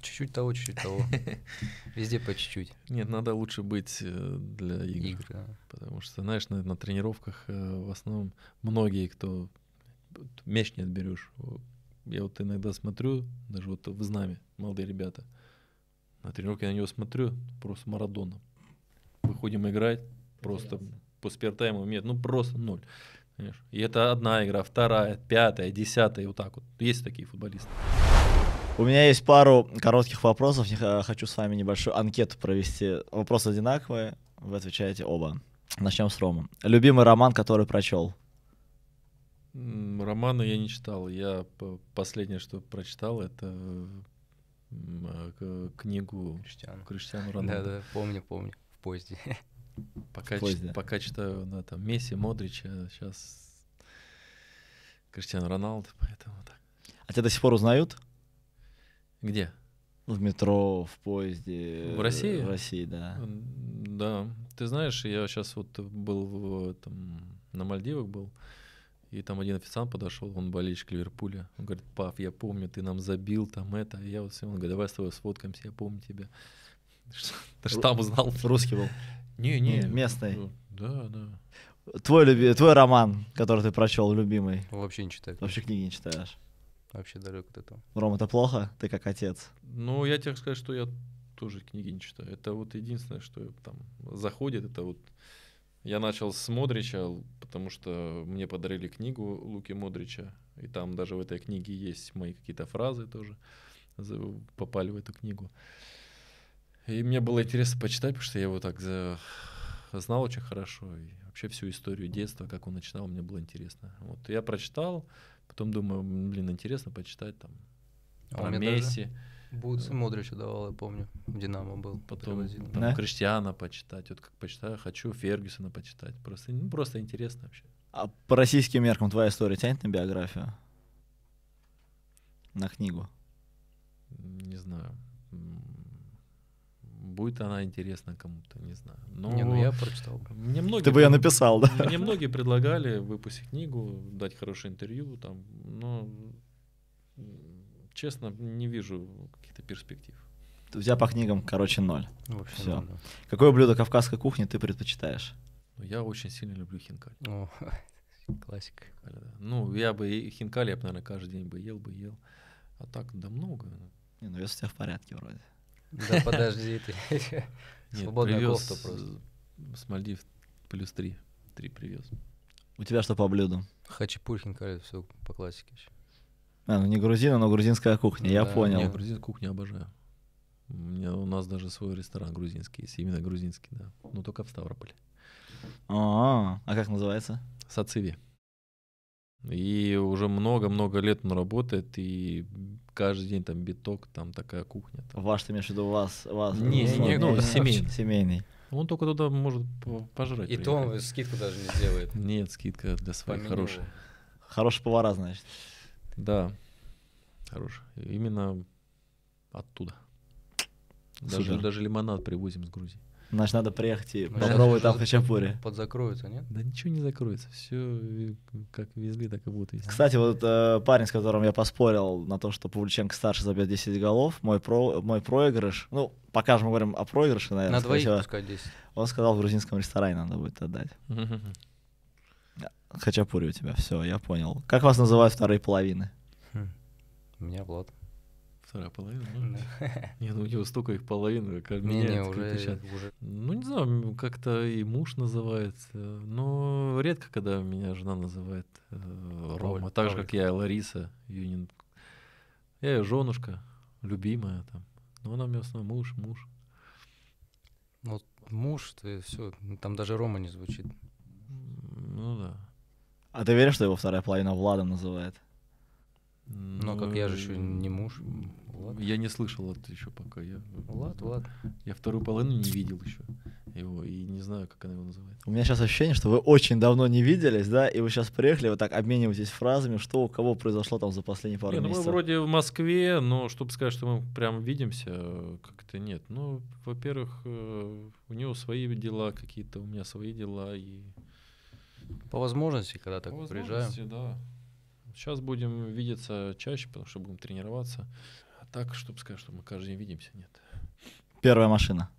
Чуть-чуть того, чуть-чуть того. (laughs) Везде по чуть-чуть. Нет, надо лучше быть э, для игр. игр Потому что, знаешь, на, на тренировках э, в основном многие, кто мяч не отберешь. Я вот иногда смотрю, даже вот в знаме, молодые ребята, на тренировке на него смотрю, просто марадоном. Выходим играть, просто по спиртайму нет, ну просто ноль. Понимаешь? И это одна игра, вторая, пятая, десятая, и вот так вот. Есть такие футболисты. У меня есть пару коротких вопросов. Хочу с вами небольшую анкету провести. Вопросы одинаковые, вы отвечаете оба. Начнем с Рома. Любимый роман, который прочел? Романы я не читал. Я последнее, что прочитал, это а, книгу Криштиану, Криштиану Роналду. Да, да, помню, помню, в поезде. (laughs) Пока, в поезде. Ч, пока читаю на там Месси, Модрича, сейчас а Криштиану Роналду, поэтому так. А тебя до сих пор узнают? Где? В метро, в поезде. В России? В России, да. Да. Ты знаешь, я сейчас вот был в, там, на Мальдивах был, и там один официант подошел, он болельщик Ливерпуля. Он говорит, пап, я помню, ты нам забил там это. И я вот с ним, он говорит, давай с тобой сфоткаемся, я помню тебя. (laughs) Ты же там узнал. Русский был. Не, не. Местный. Ну, да, да. Твой, любимый, Твой роман, который ты прочел, любимый. Вообще не читаю. Вообще книги не читаешь вообще далек от этого. Ром, это плохо? Ты как отец? Ну, я тебе скажу, что я тоже книги не читаю. Это вот единственное, что там заходит, это вот я начал с Модрича, потому что мне подарили книгу Луки Модрича, и там даже в этой книге есть мои какие-то фразы тоже, попали в эту книгу. И мне было интересно почитать, потому что я его так за... знал очень хорошо, и вообще всю историю детства, как он начинал, мне было интересно. Вот я прочитал, Потом думаю, блин, интересно почитать там а Месси. Будс э. Мудрича давал, я помню, Динамо был. Потом там, да? Криштиана почитать, вот как почитаю, хочу Фергюсона почитать. Просто, ну, просто интересно вообще. А по российским меркам твоя история тянет на биографию? На книгу? Не знаю. Будет она интересна кому-то, не знаю. Но не, ну я прочитал. Мне многие, Ты бы я написал, да? Мне многие предлагали выпустить книгу, дать хорошее интервью, там, но честно, не вижу каких-то перспектив. У тебя по книгам, короче, ноль. Вообще, Все. Да, Какое блюдо кавказской кухни ты предпочитаешь? Ну, я очень сильно люблю хинкаль. О, (laughs) классика. Ну, я бы хинкаль, я бы, наверное, каждый день бы ел, бы ел. А так, да много. Не, ну вес у тебя в порядке вроде. Да подожди ты. (laughs) Свободная кофта просто. С Мальдив плюс три. Три привез. У тебя что по блюду? Хачапурхин, кажется, все по классике А, ну не грузина, но грузинская кухня, я понял. Я грузинскую кухню обожаю. У, меня, у нас даже свой ресторан грузинский есть, именно грузинский, да. Но ну, только в Ставрополе. А, -а, -а. а как называется? Сациви. И уже много-много лет он работает, и каждый день там биток, там такая кухня. Там. Ваш, ты имеешь в виду вас? вас не, вас, не, ну, семейный. семейный. Он только туда может пожрать. И приехать. то он скидку даже не сделает. Нет, скидка для своих хорошая. Хороший повара, значит. Да, хороший. Именно оттуда. Даже, даже лимонад привозим с Грузии. Значит, надо приехать и ну, попробовать там хачапури. Подзакроется, нет? Да ничего не закроется. Все как везли, так и будут Кстати, вот э, парень, с которым я поспорил на то, что Павличенко старше забьет 10 голов, мой, про, мой проигрыш, ну, пока же мы говорим о проигрыше, наверное. На двоих пускай 10. Он сказал, в грузинском ресторане надо будет отдать. Хачапури у тебя, все, я понял. Как вас называют вторые половины? Хм. У Меня Влад. Вторая половина, ну? Не, ну у него столько их половина, как не, меняется. уже, уже. Ну, не знаю, как-то и муж называется но редко, когда меня жена называет э, Рома, Роль, так Роль. же, как я, Лариса Юнин. Я ее женушка, любимая там, но она мне в основном муж, муж. Ну, вот муж, ты все, ну, там даже Рома не звучит. Ну да. А ты веришь, что его вторая половина Влада называет? но ну а как я же еще не муж. Влад. Я не слышал это еще пока. Я, Влад, Влад. Я вторую половину не видел еще его и не знаю, как она его называет. У меня сейчас ощущение, что вы очень давно не виделись, да, и вы сейчас приехали, вы так обмениваетесь фразами, что у кого произошло там за последние пару не, месяцев. Ну, мы вроде в Москве, но чтобы сказать, что мы прям видимся, как-то нет. Ну, во-первых, э, у него свои дела какие-то, у меня свои дела и... По возможности, когда так приезжаем. По приезжаем. да. Сейчас будем видеться чаще, потому что будем тренироваться так, чтобы сказать, что мы каждый день видимся, нет. Первая машина.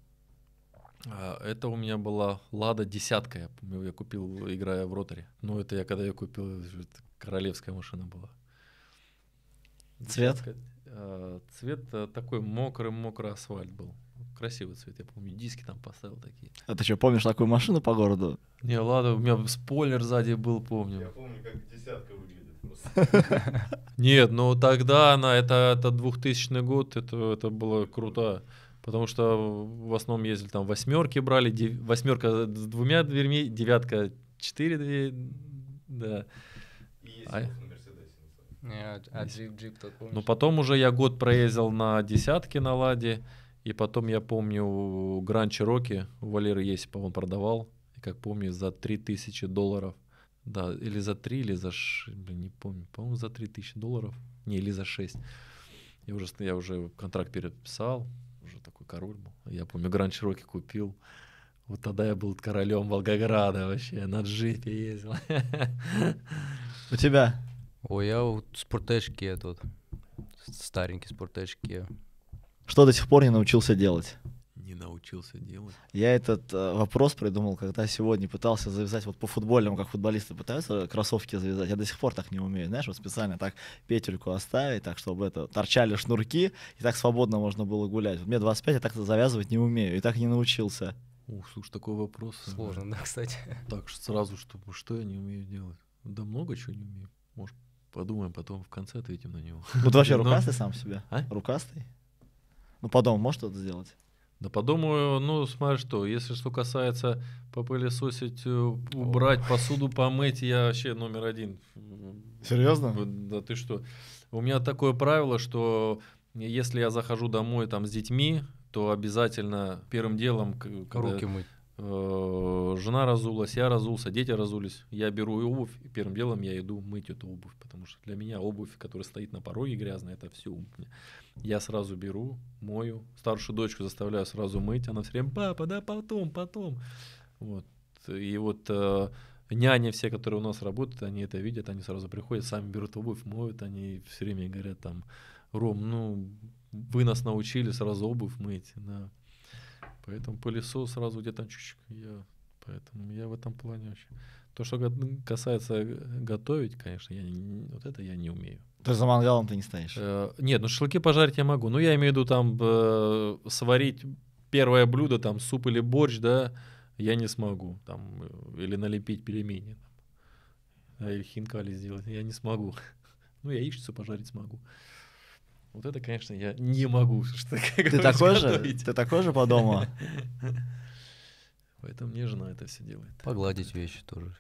А, это у меня была Лада десятка, я, помню, я купил, играя в роторе. Ну, это я когда ее купил, королевская машина была. Цвет? А, цвет э, такой мокрый-мокрый асфальт был. Красивый цвет, я помню, диски там поставил такие. А ты что, помнишь такую машину по городу? Не, Лада, у меня спойлер сзади был, помню. Я помню, как десятка выглядела. (laughs) Нет, ну тогда она, это, это 2000 год, это, это было круто. Потому что в основном ездили там восьмерки брали, дев, восьмерка с двумя дверьми, девятка четыре двери, да. А, а, а джип, джип тот Ну потом уже я год проездил на десятке на Ладе, и потом я помню Гран Чироки у Валеры Есипа он продавал, и как помню за 3000 долларов да, или за 3, или за... Ш... Блин, не помню. По-моему, за 3 тысячи долларов. Не, или за 6. Я уже, я уже контракт переписал. Уже такой король был. Я помню, Гранд Чироки купил. Вот тогда я был королем Волгограда вообще. На джипе ездил. У тебя? Ой, я вот спортешки тут. Старенький спортешки. Что до сих пор не научился делать? не научился делать? Я этот э, вопрос придумал, когда сегодня пытался завязать вот по футбольному, как футболисты пытаются кроссовки завязать. Я до сих пор так не умею, знаешь, вот специально так петельку оставить, так чтобы это торчали шнурки, и так свободно можно было гулять. Вот мне 25, я так завязывать не умею, и так не научился. Ух, слушай, такой вопрос. Сложно, да, кстати. Так что сразу, что, что я не умею делать? Да много чего не умею. Может, подумаем, потом в конце ответим на него. Ну ты вообще (laughs) рукастый сам себя? А? Рукастый? Ну потом можешь что-то сделать? Да подумаю, ну, смотри что, если что касается попылесосить, э, убрать, посуду помыть, я вообще номер один. Серьезно? Да ты что. У меня такое правило, что если я захожу домой там с детьми, то обязательно первым делом... Когда, Руки мыть. Э, жена разулась, я разулся, дети разулись. Я беру и обувь, и первым делом я иду мыть эту обувь, потому что для меня обувь, которая стоит на пороге грязная, это все. у меня. Я сразу беру, мою. Старшую дочку заставляю сразу мыть. Она все время, папа, да потом, потом. Вот. И вот э, няни все, которые у нас работают, они это видят, они сразу приходят, сами берут обувь, моют. Они все время говорят там, Ром, ну, вы нас научили сразу обувь мыть. Да. Поэтому пылесос сразу где-то чуть-чуть. Я, поэтому я в этом плане вообще... То, что касается э, готовить, конечно, я не, вот это я не умею. Ты за мангалом ты не станешь? Э, нет, ну шашлыки пожарить я могу. Ну, я имею в виду там э, сварить первое блюдо, там суп или борщ, да, я не смогу. Там, э, или налепить пельмени. Там, а, или хинкали сделать, я не смогу. (laughs) Ну, я яичницу пожарить смогу. Вот это, конечно, я не могу. (laughs) Что, ты такой же? Ты такой же по дому? (laughs) Поэтому мне жена это все делает. Погладить вещи тоже.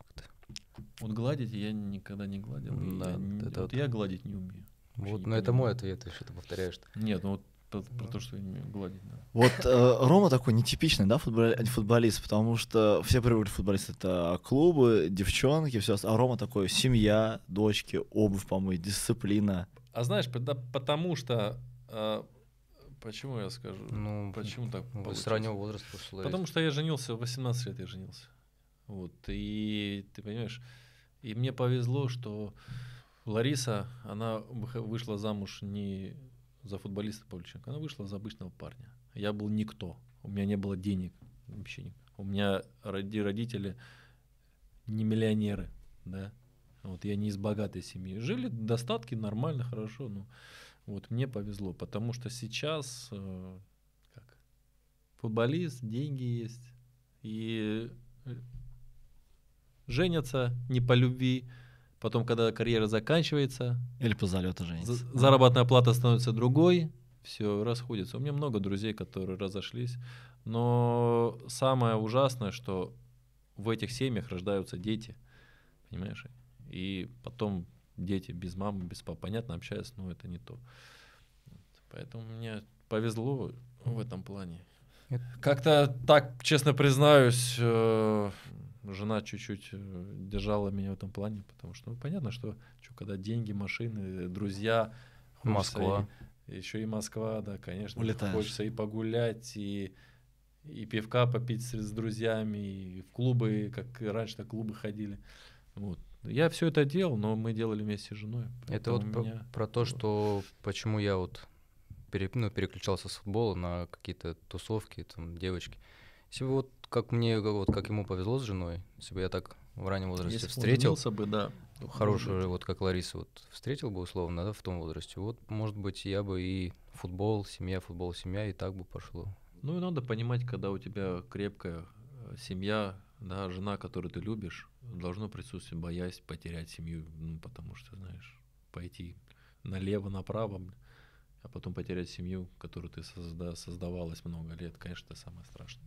Вот гладить я никогда не гладил. Да, я, это вот, вот я гладить не умею. Вот, но это мой ответ, ты повторяешь. -то. Нет, ну вот про, про то, что я не умею гладить, да. Вот э, Рома такой нетипичный, да, а футболист, потому что все привыкли футболист это клубы, девчонки, все, а Рома такой семья, дочки, обувь по-моему дисциплина. А знаешь, потому что э, Почему я скажу? Ну, почему так? Ну, с раннего возраста пошло. Потому что я женился, в 18 лет я женился. Вот. И ты понимаешь, и мне повезло, что Лариса, она вышла замуж не за футболиста Павличенко, она вышла за обычного парня. Я был никто. У меня не было денег вообще никак. У меня роди родители не миллионеры, да. Вот я не из богатой семьи. Жили достатки нормально, хорошо, ну. Но вот мне повезло, потому что сейчас э, как, футболист, деньги есть, и э, женятся не по любви, потом, когда карьера заканчивается... Или по залету женятся. За, заработная плата становится другой, все расходится. У меня много друзей, которые разошлись, но самое ужасное, что в этих семьях рождаются дети, понимаешь, и потом дети без мамы, без папы, понятно, общаются, но это не то. Поэтому мне повезло в этом плане. Как-то так, честно признаюсь, э, жена чуть-чуть э, держала меня в этом плане, потому что ну, понятно, что, что когда деньги, машины, друзья, Москва. И, еще и Москва, да, конечно, Улетаешь. хочется и погулять, и и пивка попить с, с друзьями, и в клубы, как раньше так клубы ходили. Вот. Я все это делал, но мы делали вместе с женой. Это вот меня... про, про то, что почему я вот пере, ну, переключался с футбола на какие-то тусовки, там, девочки. Если бы вот как мне, вот как ему повезло с женой, если бы я так в раннем возрасте если встретил. бы, да. Хорошую, вот как Лариса, вот встретил бы условно, да, в том возрасте. Вот, может быть, я бы и футбол, семья, футбол, семья, и так бы пошло. Ну и надо понимать, когда у тебя крепкая э, семья, да, жена, которую ты любишь, должно присутствовать боясь потерять семью, ну, потому что, знаешь, пойти налево, направо, а потом потерять семью, которую ты созда создавалась много лет, конечно, это самое страшное.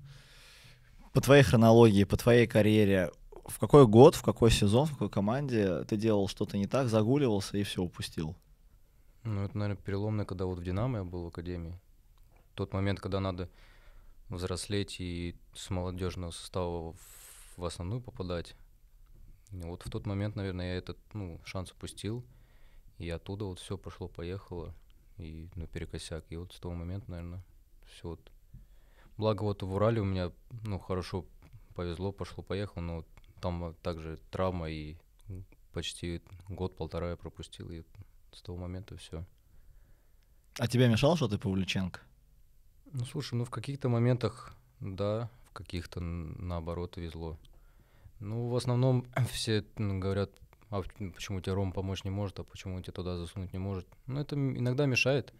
По твоей хронологии, по твоей карьере, в какой год, в какой сезон, в какой команде ты делал что-то не так, загуливался и все упустил? Ну, это, наверное, переломно, когда вот в «Динамо» я был в академии. Тот момент, когда надо взрослеть и с молодежного состава в основную попадать, вот в тот момент, наверное, я этот ну, шанс упустил. И оттуда вот все пошло, поехало. И ну, перекосяк. И вот с того момента, наверное, все вот. Благо вот в Урале у меня, ну, хорошо повезло, пошло, поехало, но там также травма и почти год-полтора я пропустил, и с того момента все. А тебе мешало, что ты Павлюченко? Ну, слушай, ну в каких-то моментах да, в каких-то наоборот везло. Ну, в основном (clears throat) все говорят, а почему тебе Ром помочь не может, а почему тебе туда засунуть не может. Ну, это иногда мешает,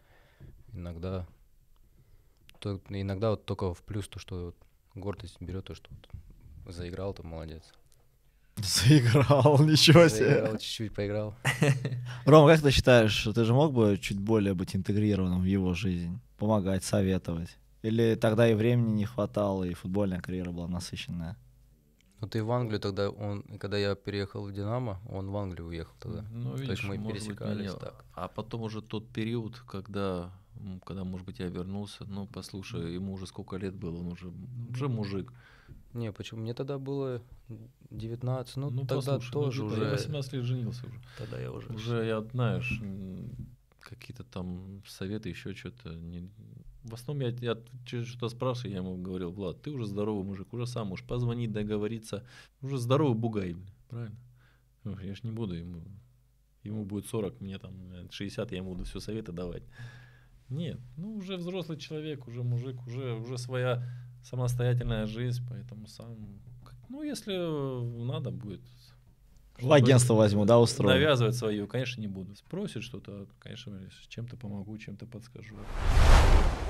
иногда. То, иногда вот только в плюс то, что вот гордость берет, то, что вот заиграл, то молодец. (laughs) Заиграл, (laughs) ничего себе. Заиграл, чуть-чуть поиграл. (laughs) Ром, как ты считаешь, ты же мог бы чуть более быть интегрированным в его жизнь, помогать, советовать? Или тогда и времени не хватало, и футбольная карьера была насыщенная? Ну ты в Англию тогда, он, когда я переехал в Динамо, он в Англию уехал тогда. Ну, То есть мы пересекались быть, так. А потом уже тот период, когда, когда, может быть, я вернулся, ну послушай, ему уже сколько лет было, он уже, уже мужик. Не, почему? Мне тогда было 19, ну, ну тогда послушай, ну, тоже ну, уже... Я 18 лет женился уже. Тогда я уже... Уже, я, знаешь, какие-то там советы, еще что-то не, в основном я, я что-то спрашиваю, я ему говорил, Влад, ты уже здоровый мужик, уже сам можешь позвонить, договориться, уже здоровый бугай, правильно? Я ж не буду ему, ему будет 40, мне там 60, я ему буду все советы давать. Нет, ну уже взрослый человек, уже мужик, уже, уже своя самостоятельная жизнь, поэтому сам, ну если надо будет, в агентство возьму, да, устрою? Навязывать свою, конечно, не буду. Спросит что-то, конечно, чем-то помогу, чем-то подскажу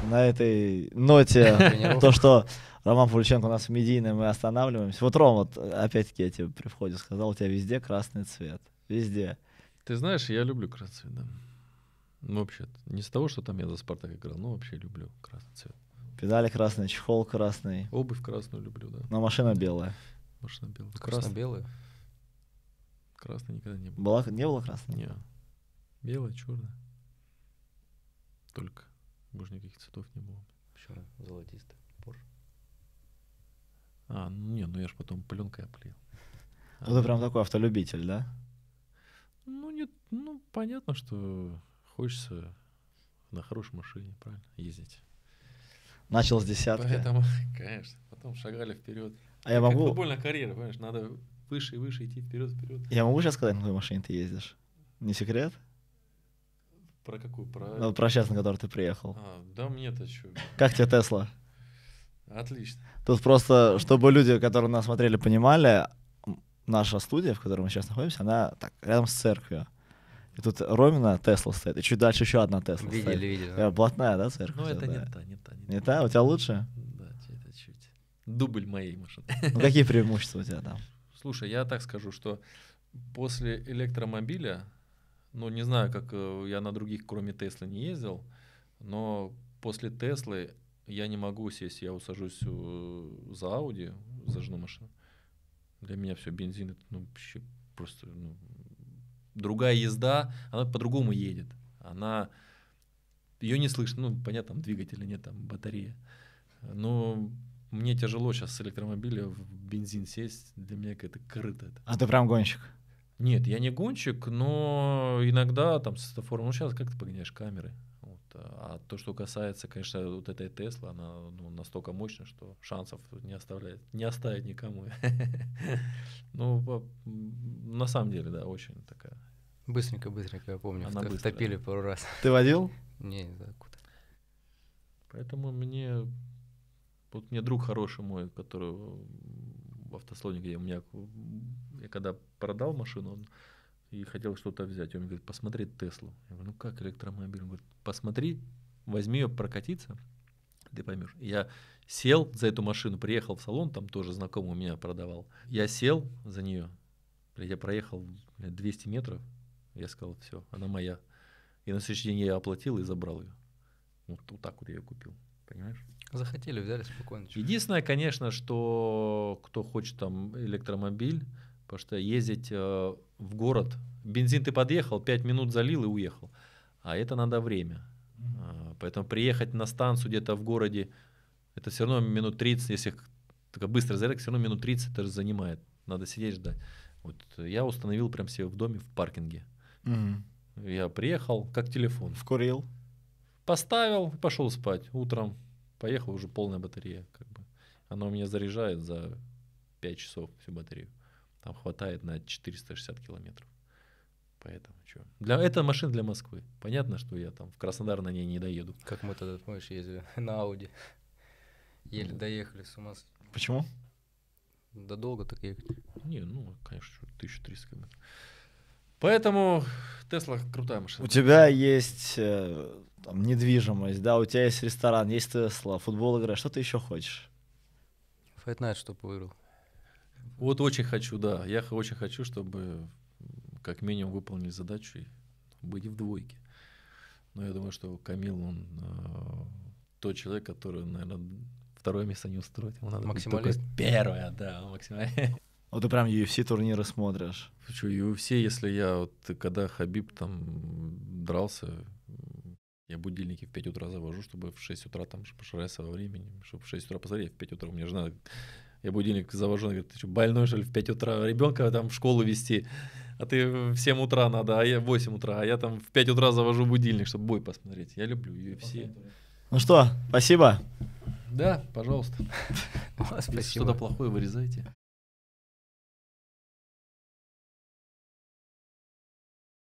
на этой ноте то, что Роман Павлюченко у нас в медийной, мы останавливаемся. Вот, Ром, вот опять-таки я тебе при входе сказал, у тебя везде красный цвет. Везде. Ты знаешь, я люблю красный цвет, да. Ну, вообще, не с того, что там я за «Спартак» играл, но вообще люблю красный цвет. Педали красные, чехол красный. Обувь красную люблю, да. Но машина белая. Машина белая. Красно-белая? Красной никогда не было. Была, не было красной? Нет. Белая, черная. Только. Боже, никаких цветов не было. Почему? Золотистый. Порш. А, ну не, ну я же потом пленкой оплеил. Ну а, ты прям такой автолюбитель, да? Ну, нет, ну, понятно, что хочется на хорошей машине, правильно, ездить. Начал с десятки. Поэтому, (laughs) конечно, потом шагали вперед. А я могу... Как футбольная карьера, понимаешь, надо выше и выше идти вперед, вперед. Я могу сейчас сказать, на какой машине ты ездишь? Не секрет? Про какую? Про... Ну, про сейчас, на который ты приехал. А, да мне-то что. Как тебе Тесла? Отлично. Тут просто, чтобы люди, которые нас смотрели, понимали, наша студия, в которой мы сейчас находимся, она так рядом с церковью. И тут Ромина Тесла стоит, и чуть дальше еще одна Тесла видели, стоит. Видели, видели. Э, блатная, да, церковь? Ну, это да. не та, не та. Не, не та? У тебя лучше? Да, это чуть. Дубль моей машины. Ну, какие преимущества у тебя там? Слушай, я так скажу, что после электромобиля ну, не знаю, как э, я на других, кроме Теслы, не ездил, но после Теслы я не могу сесть, я усажусь э, за Ауди, за зажну машину. Для меня все, бензин, это ну, вообще просто ну, другая езда, она по-другому едет. Она ее не слышно, ну, понятно, там двигатель нет, там батарея. Но мне тяжело сейчас с электромобиля в бензин сесть, для меня это крыто. А ты прям гонщик? Нет, я не гонщик, но иногда там с светофором, ну сейчас как ты погоняешь камеры. Вот. А то, что касается, конечно, вот этой Теслы, она ну, настолько мощная, что шансов не оставляет, не оставит никому. (laughs) Ну, на самом деле, да, очень такая. Быстренько, быстренько, я помню, она топили пару раз. Ты водил? (laughs) Не, куда. Поэтому мне, вот мне друг хороший мой, который в автослоне, где у меня я когда продал машину, он и хотел что-то взять. Он говорит, посмотри Теслу. Я говорю, ну как электромобиль? Он говорит, посмотри, возьми ее прокатиться, ты поймешь. Я сел за эту машину, приехал в салон, там тоже знакомый у меня продавал. Я сел за нее, я проехал 200 метров, я сказал, все, она моя. И на следующий день я оплатил и забрал ее. Вот, вот так вот я ее купил, понимаешь? Захотели, взяли спокойно. Единственное, конечно, что кто хочет там электромобиль, Потому что ездить э, в город, бензин ты подъехал, 5 минут залил и уехал. А это надо время. Э, поэтому приехать на станцию где-то в городе, это все равно минут 30, если только быстро зарядка, все равно минут 30 это же занимает. Надо сидеть ждать. Вот я установил прям себе в доме в паркинге. Угу. Я приехал, как телефон. Вкурил. Поставил, пошел спать. Утром поехал, уже полная батарея. Как бы. Она у меня заряжает за 5 часов всю батарею. Там хватает на 460 километров. Поэтому что? Для, это машина для Москвы. Понятно, что я там в Краснодар на ней не доеду. Как мы тогда, помнишь, ездили на Ауди. Еле ну, доехали с ума. Почему? Да долго так ехать. Не, ну, конечно, 1300 километров. Поэтому Тесла крутая машина. У тебя есть э, там, недвижимость, да, у тебя есть ресторан, есть Тесла, футбол играешь. Что ты еще хочешь? Файтнайт, чтобы выиграл. Вот очень хочу, да. Я очень хочу, чтобы как минимум выполнили задачу и быть в двойке. Но я думаю, что Камил, он э, тот человек, который, наверное, второе место не устроит. Ему надо Максималист? Быть первое, да, максималист. (laughs) Вот ты прям UFC турниры смотришь. Хочу UFC, если я вот когда Хабиб там дрался, я будильники в 5 утра завожу, чтобы в 6 утра там пошаряться во времени, чтобы в 6 утра посмотреть, в 5 утра у меня жена я будильник завожу, говорит, ты что, больной, что ли, в 5 утра ребенка там в школу вести? А ты в 7 утра надо, а я в 8 утра, а я там в 5 утра завожу будильник, чтобы бой посмотреть. Я люблю UFC. Ну что, спасибо. Да, пожалуйста. (laughs) Спасибо. Что-то плохое вырезайте.